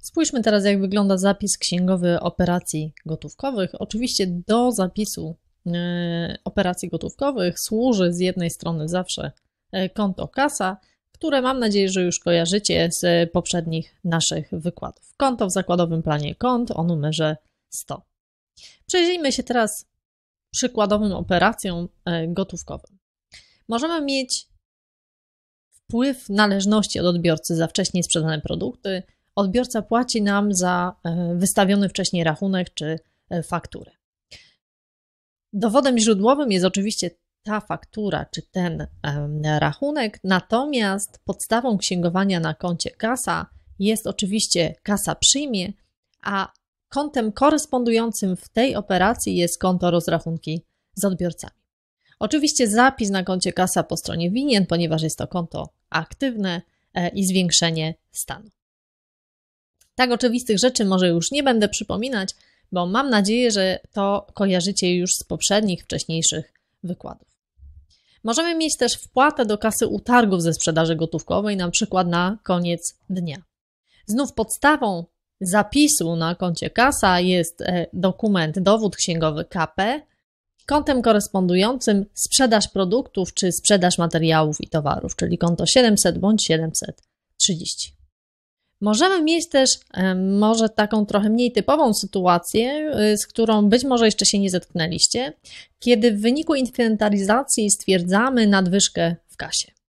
Spójrzmy teraz, jak wygląda zapis księgowy operacji gotówkowych. Oczywiście do zapisu e, operacji gotówkowych służy z jednej strony zawsze e, konto kasa, które mam nadzieję, że już kojarzycie z e, poprzednich naszych wykładów. Konto w zakładowym planie kont o numerze 100. Przejrzyjmy się teraz przykładowym operacjom gotówkowym. Możemy mieć wpływ należności od odbiorcy za wcześniej sprzedane produkty, odbiorca płaci nam za e, wystawiony wcześniej rachunek czy e, fakturę. Dowodem źródłowym jest oczywiście ta faktura czy ten rachunek, natomiast podstawą księgowania na koncie kasa jest oczywiście kasa przyjmie, a kontem korespondującym w tej operacji jest konto rozrachunki z odbiorcami. Oczywiście zapis na koncie kasa po stronie winien, ponieważ jest to konto aktywne e, i zwiększenie stanu. Tak oczywistych rzeczy może już nie będę przypominać, bo mam nadzieję, że to kojarzycie już z poprzednich, wcześniejszych wykładów. Możemy mieć też wpłatę do kasy utargów ze sprzedaży gotówkowej, na przykład na koniec dnia. Znów podstawą zapisu na koncie kasa jest e, dokument, dowód księgowy KP, kontem korespondującym sprzedaż produktów czy sprzedaż materiałów i towarów, czyli konto 700 bądź 730. Możemy mieć też może taką trochę mniej typową sytuację, y, z którą być może jeszcze się nie zetknęliście, kiedy w wyniku inwentaryzacji stwierdzamy nadwyżkę w kasie.